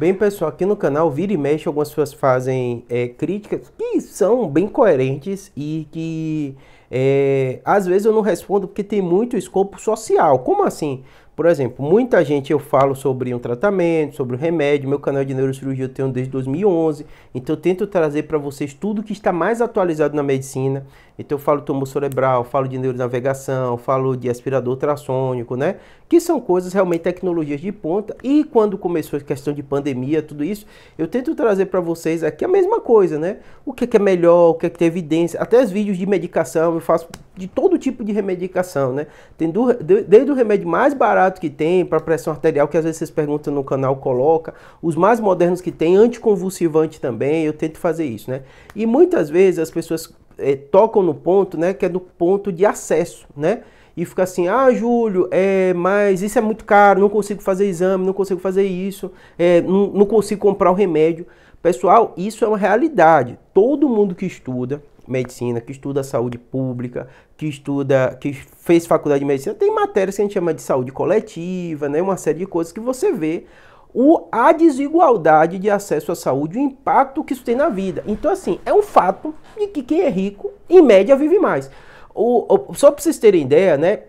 Bem, pessoal, aqui no canal, vira e mexe, algumas pessoas fazem é, críticas que são bem coerentes e que é, às vezes eu não respondo porque tem muito escopo social. Como assim? Por exemplo, muita gente eu falo sobre um tratamento, sobre o um remédio, meu canal de neurocirurgia eu tenho desde 2011, então eu tento trazer para vocês tudo que está mais atualizado na medicina. Então eu falo tumor cerebral, falo de neuronavegação, falo de aspirador ultrassônico, né? Que são coisas realmente tecnologias de ponta. E quando começou a questão de pandemia, tudo isso, eu tento trazer para vocês aqui a mesma coisa, né? O que é, que é melhor, o que é que tem evidência, até os vídeos de medicação, eu faço de todo tipo de remedicação, né? Tem do, desde o remédio mais barato que tem, para pressão arterial, que às vezes vocês perguntam no canal, coloca. Os mais modernos que tem, anticonvulsivante também, eu tento fazer isso, né? E muitas vezes as pessoas é, tocam no ponto, né, que é do ponto de acesso, né? E fica assim, ah, Júlio, é, mas isso é muito caro, não consigo fazer exame, não consigo fazer isso, é, não, não consigo comprar o remédio. Pessoal, isso é uma realidade. Todo mundo que estuda, medicina, que estuda saúde pública, que estuda, que fez faculdade de medicina, tem matérias que a gente chama de saúde coletiva, né? Uma série de coisas que você vê o, a desigualdade de acesso à saúde, o impacto que isso tem na vida. Então, assim, é um fato de que quem é rico, em média, vive mais. O, o, só para vocês terem ideia, né?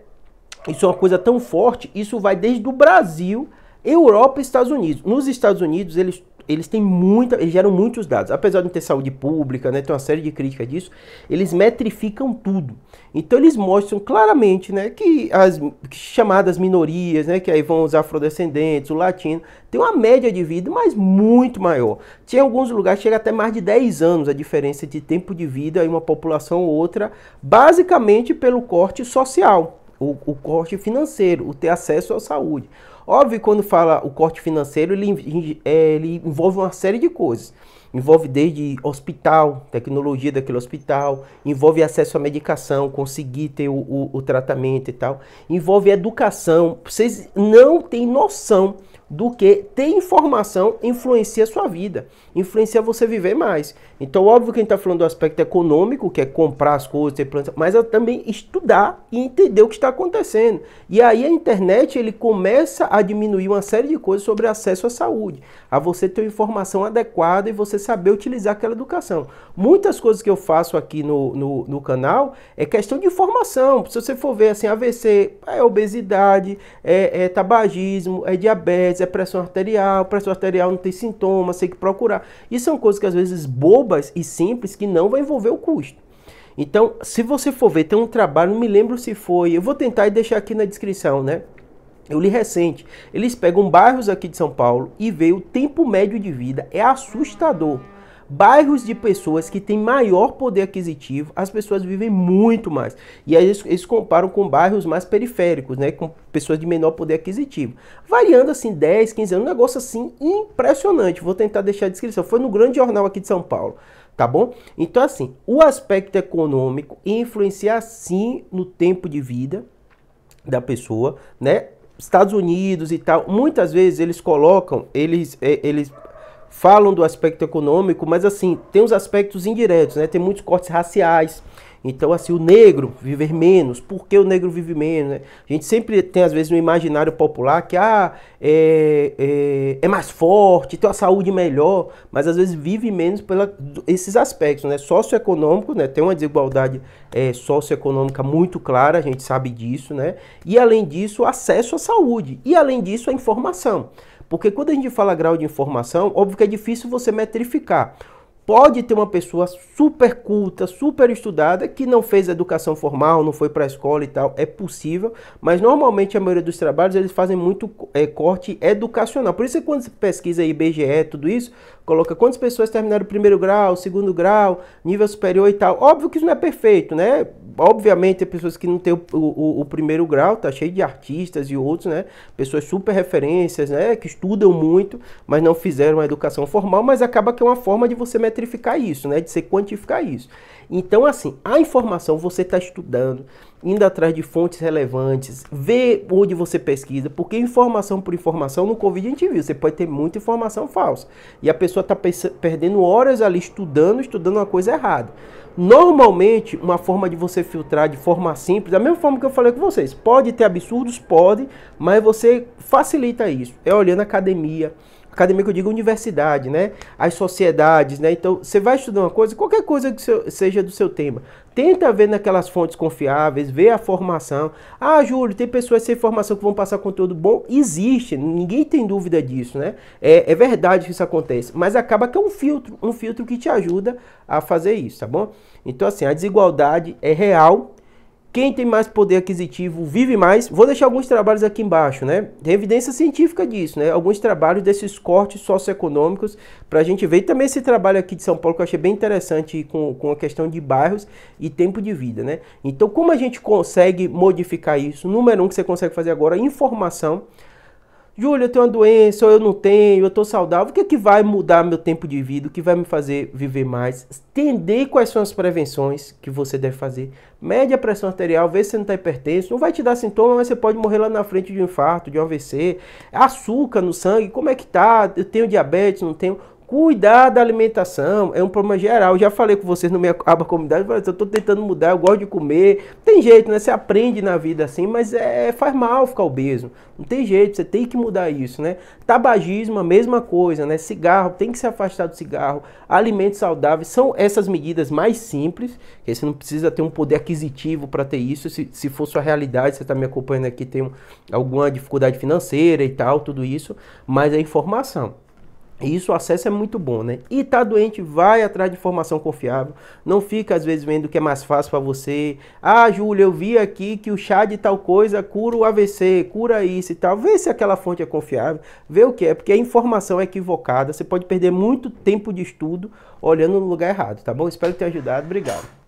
Isso é uma coisa tão forte, isso vai desde o Brasil, Europa e Estados Unidos. Nos Estados Unidos, eles eles têm muita, eles geram muitos dados. Apesar de não ter saúde pública, né, tem uma série de críticas disso, eles metrificam tudo. Então eles mostram claramente, né, que as que chamadas minorias, né, que aí vão os afrodescendentes, o latino, tem uma média de vida, mas muito maior. Tem alguns lugares chega até mais de 10 anos a diferença de tempo de vida em uma população ou outra, basicamente pelo corte social, o, o corte financeiro, o ter acesso à saúde. Óbvio, quando fala o corte financeiro, ele, é, ele envolve uma série de coisas. Envolve desde hospital, tecnologia daquele hospital, envolve acesso à medicação, conseguir ter o, o, o tratamento e tal. Envolve educação. Vocês não têm noção do que ter informação influencia a sua vida, influencia você viver mais. Então, óbvio que a gente está falando do aspecto econômico, que é comprar as coisas, ter planta, mas é também estudar e entender o que está acontecendo. E aí a internet ele começa a diminuir uma série de coisas sobre acesso à saúde, a você ter informação adequada e você saber utilizar aquela educação. Muitas coisas que eu faço aqui no, no, no canal é questão de informação. Se você for ver assim, AVC é obesidade, é, é tabagismo, é diabetes, é pressão arterial, pressão arterial não tem sintomas, tem que procurar. E são coisas que às vezes bobas e simples que não vai envolver o custo. Então, se você for ver, tem um trabalho, não me lembro se foi, eu vou tentar e deixar aqui na descrição, né? Eu li recente. Eles pegam bairros aqui de São Paulo e vê o tempo médio de vida. É assustador. Bairros de pessoas que têm maior poder aquisitivo, as pessoas vivem muito mais. E aí eles, eles comparam com bairros mais periféricos, né? Com pessoas de menor poder aquisitivo. Variando assim 10, 15 anos, um negócio assim impressionante. Vou tentar deixar a descrição. Foi no grande jornal aqui de São Paulo tá bom? Então, assim, o aspecto econômico influencia sim no tempo de vida da pessoa, né? Estados Unidos e tal, muitas vezes eles colocam, eles, é, eles falam do aspecto econômico, mas assim, tem os aspectos indiretos, né? Tem muitos cortes raciais, então, assim, o negro viver menos, por que o negro vive menos? Né? A gente sempre tem, às vezes, um imaginário popular que ah, é, é, é, mais forte, tem uma saúde melhor, mas às vezes vive menos por esses aspectos, né? Socioeconômico, né? Tem uma desigualdade é, socioeconômica muito clara, a gente sabe disso, né? E além disso, acesso à saúde. E além disso, a informação. Porque quando a gente fala grau de informação, óbvio que é difícil você metrificar. Pode ter uma pessoa super culta, super estudada, que não fez educação formal, não foi para a escola e tal, é possível, mas normalmente a maioria dos trabalhos eles fazem muito é, corte educacional. Por isso que quando você pesquisa aí IBGE, tudo isso, coloca quantas pessoas terminaram o primeiro grau, segundo grau, nível superior e tal. Óbvio que isso não é perfeito, né? Obviamente, tem pessoas que não têm o, o, o primeiro grau, tá cheio de artistas e outros, né? Pessoas super referências, né? Que estudam muito, mas não fizeram a educação formal, mas acaba que é uma forma de você metrificar isso, né? De você quantificar isso. Então, assim, a informação você está estudando, indo atrás de fontes relevantes, ver onde você pesquisa, porque informação por informação no Covid a gente viu, você pode ter muita informação falsa. E a pessoa está perdendo horas ali estudando, estudando uma coisa errada. Normalmente, uma forma de você filtrar de forma simples, da mesma forma que eu falei com vocês, pode ter absurdos, pode, mas você facilita isso. É olhando academia, academia eu digo universidade, né? As sociedades, né? Então, você vai estudar uma coisa, qualquer coisa que seja do seu tema. Tenta ver naquelas fontes confiáveis, ver a formação. Ah, Júlio, tem pessoas sem formação que vão passar conteúdo bom? Existe, ninguém tem dúvida disso, né? É, é verdade que isso acontece, mas acaba que é um filtro, um filtro que te ajuda a fazer isso, tá bom? Então, assim, a desigualdade é real quem tem mais poder aquisitivo vive mais. Vou deixar alguns trabalhos aqui embaixo, né? Tem evidência científica disso, né? Alguns trabalhos desses cortes socioeconômicos para a gente ver. E também esse trabalho aqui de São Paulo que eu achei bem interessante com, com a questão de bairros e tempo de vida, né? Então, como a gente consegue modificar isso? Número um que você consegue fazer agora, informação. Júlio, eu tenho uma doença, ou eu não tenho, eu estou saudável. O que é que vai mudar meu tempo de vida? O que vai me fazer viver mais? Entender quais são as prevenções que você deve fazer. Mede a pressão arterial, vê se você não está hipertenso. Não vai te dar sintoma, mas você pode morrer lá na frente de um infarto, de um AVC. Açúcar no sangue, como é que tá? Eu tenho diabetes, não tenho? Cuidar da alimentação é um problema geral. Eu já falei com vocês no minha aba comunidade, eu estou tentando mudar, eu gosto de comer. tem jeito, né? Você aprende na vida assim, mas é, é, faz mal ficar obeso. Não tem jeito, você tem que mudar isso, né? Tabagismo, a mesma coisa, né? Cigarro, tem que se afastar do cigarro. Alimentos saudáveis são essas medidas mais simples, que você não precisa ter um poder aquisitivo para ter isso. Se, se for sua realidade, você está me acompanhando aqui, tem um, alguma dificuldade financeira e tal, tudo isso, mas é informação. E isso o acesso é muito bom, né? E tá doente, vai atrás de informação confiável. Não fica, às vezes, vendo que é mais fácil para você. Ah, Júlia, eu vi aqui que o chá de tal coisa cura o AVC, cura isso e tal. Vê se aquela fonte é confiável, vê o que é, porque a informação é equivocada. Você pode perder muito tempo de estudo olhando no lugar errado, tá bom? Espero ter ajudado. Obrigado.